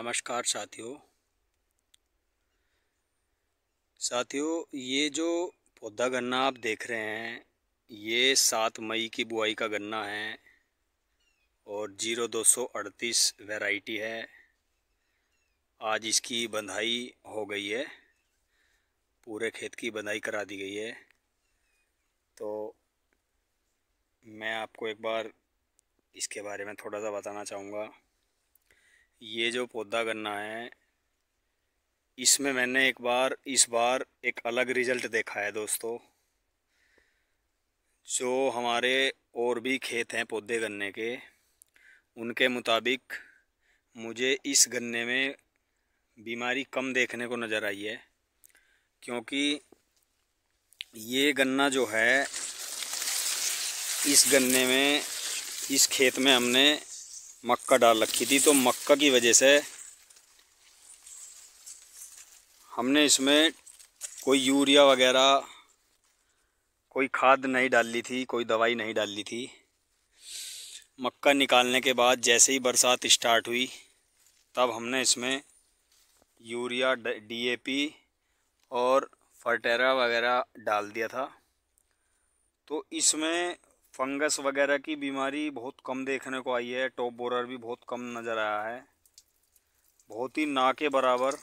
नमस्कार साथियों साथियों ये जो पौधा गन्ना आप देख रहे हैं ये सात मई की बुआई का गन्ना है और जीरो दो सौ अड़तीस वेराइटी है आज इसकी बंधाई हो गई है पूरे खेत की बंधाई करा दी गई है तो मैं आपको एक बार इसके बारे में थोड़ा सा बताना चाहूँगा ये जो पौधा गन्ना है इसमें मैंने एक बार इस बार एक अलग रिजल्ट देखा है दोस्तों जो हमारे और भी खेत हैं पौधे गन्ने के उनके मुताबिक मुझे इस गन्ने में बीमारी कम देखने को नज़र आई है क्योंकि ये गन्ना जो है इस गन्ने में इस खेत में हमने मक्का डाल रखी थी तो मक्का की वजह से हमने इसमें कोई यूरिया वगैरह कोई खाद नहीं डाल ली थी कोई दवाई नहीं डाल ली थी मक्का निकालने के बाद जैसे ही बरसात स्टार्ट हुई तब हमने इसमें यूरिया डीएपी और फर्टेरा वगैरह डाल दिया था तो इसमें फंगस वगैरह की बीमारी बहुत कम देखने को आई है टॉप बोरर भी बहुत कम नज़र आया है बहुत ही ना के बराबर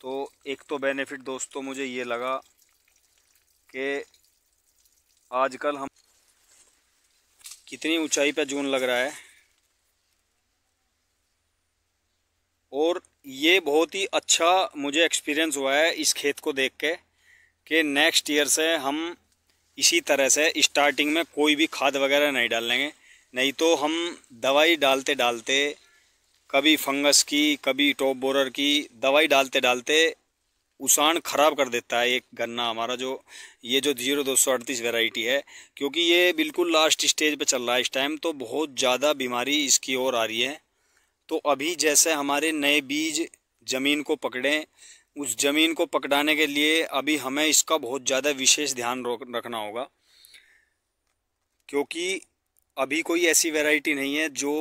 तो एक तो बेनिफिट दोस्तों मुझे ये लगा कि आजकल हम कितनी ऊंचाई पर जून लग रहा है और ये बहुत ही अच्छा मुझे एक्सपीरियंस हुआ है इस खेत को देख के कि नेक्स्ट ईयर से हम इसी तरह से स्टार्टिंग में कोई भी खाद वगैरह नहीं डालेंगे नहीं तो हम दवाई डालते डालते कभी फंगस की कभी टॉप बोरर की दवाई डालते डालते उसान ख़राब कर देता है एक गन्ना हमारा जो ये जो जीरो दो सौ अड़तीस वेराइटी है क्योंकि ये बिल्कुल लास्ट स्टेज पे चल रहा है इस टाइम तो बहुत ज़्यादा बीमारी इसकी ओर आ रही है तो अभी जैसे हमारे नए बीज ज़मीन को पकड़ें उस ज़मीन को पकड़ाने के लिए अभी हमें इसका बहुत ज़्यादा विशेष ध्यान रखना होगा क्योंकि अभी कोई ऐसी वैरायटी नहीं है जो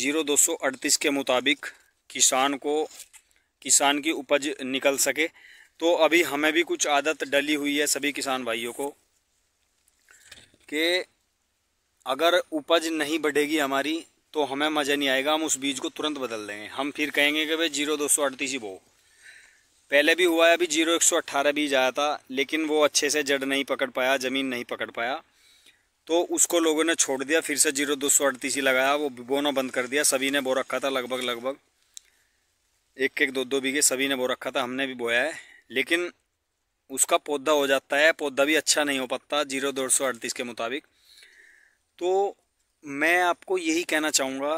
जीरो दो सौ अड़तीस के मुताबिक किसान को किसान की उपज निकल सके तो अभी हमें भी कुछ आदत डली हुई है सभी किसान भाइयों को कि अगर उपज नहीं बढ़ेगी हमारी तो हमें मज़ा नहीं आएगा हम उस बीज को तुरंत बदल देंगे हम फिर कहेंगे कि भाई जीरो दो सौ अड़तीस ही बो पहले भी हुआ है अभी जीरो एक सौ अट्ठारह बीज आया था लेकिन वो अच्छे से जड़ नहीं पकड़ पाया ज़मीन नहीं पकड़ पाया तो उसको लोगों ने छोड़ दिया फिर से जीरो दो सौ अड़तीस ही लगाया वो बोना बंद कर दिया सभी ने बो रखा था लगभग लगभग एक एक दो दो बीघे सभी ने बो रखा था हमने भी बोया है लेकिन उसका पौधा हो जाता है पौधा भी अच्छा नहीं हो पाता जीरो दो सौ अड़तीस के मुताबिक तो मैं आपको यही कहना चाहूँगा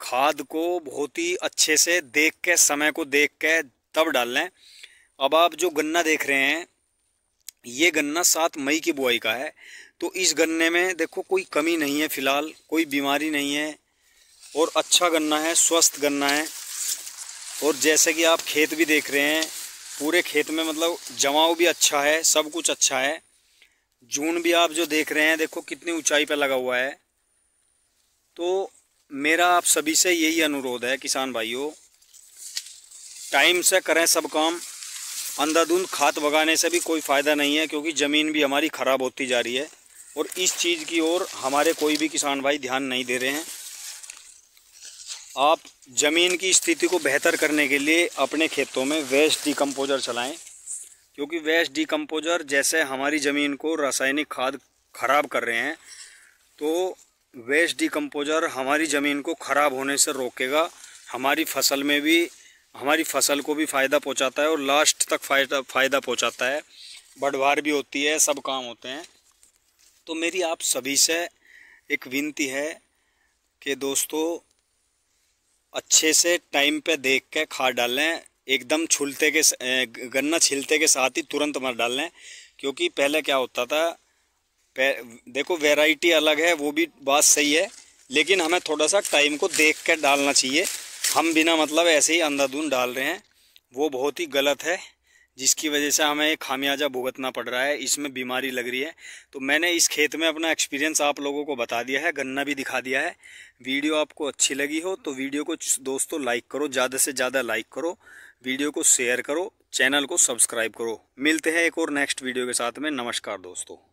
खाद को बहुत ही अच्छे से देख के समय को देख के तब डालना है अब आप जो गन्ना देख रहे हैं ये गन्ना सात मई की बुआई का है तो इस गन्ने में देखो कोई कमी नहीं है फिलहाल कोई बीमारी नहीं है और अच्छा गन्ना है स्वस्थ गन्ना है और जैसे कि आप खेत भी देख रहे हैं पूरे खेत में मतलब जमाव भी अच्छा है सब कुछ अच्छा है जून भी आप जो देख रहे हैं देखो कितनी ऊंचाई पर लगा हुआ है तो मेरा आप सभी से यही अनुरोध है किसान भाइयों टाइम से करें सब काम अंधाधुंध खाद बगाने से भी कोई फ़ायदा नहीं है क्योंकि ज़मीन भी हमारी ख़राब होती जा रही है और इस चीज़ की ओर हमारे कोई भी किसान भाई ध्यान नहीं दे रहे हैं आप ज़मीन की स्थिति को बेहतर करने के लिए अपने खेतों में वेस्ट डिकम्पोजर चलाएं क्योंकि वेस्ट डिकम्पोजर जैसे हमारी ज़मीन को रासायनिक खाद ख़राब कर रहे हैं तो वेस्ट डिकम्पोजर हमारी ज़मीन को ख़राब होने से रोकेगा हमारी फसल में भी हमारी फसल को भी फ़ायदा पहुंचाता है और लास्ट तक फ़ायदा फ़ायदा पहुंचाता है बढ़वार भी होती है सब काम होते हैं तो मेरी आप सभी से एक विनती है कि दोस्तों अच्छे से टाइम पे देख के खाद डालें एकदम छुलते के गन्ना छिलते के साथ ही तुरंत डाल डालें क्योंकि पहले क्या होता था देखो वैरायटी अलग है वो भी बात सही है लेकिन हमें थोड़ा सा टाइम को देख कर डालना चाहिए हम बिना मतलब ऐसे ही अंधाधुन डाल रहे हैं वो बहुत ही गलत है जिसकी वजह से हमें खामियाजा भुगतना पड़ रहा है इसमें बीमारी लग रही है तो मैंने इस खेत में अपना एक्सपीरियंस आप लोगों को बता दिया है गन्ना भी दिखा दिया है वीडियो आपको अच्छी लगी हो तो वीडियो को दोस्तों लाइक करो ज़्यादा से ज़्यादा लाइक करो वीडियो को शेयर करो चैनल को सब्सक्राइब करो मिलते हैं एक और नेक्स्ट वीडियो के साथ में नमस्कार दोस्तों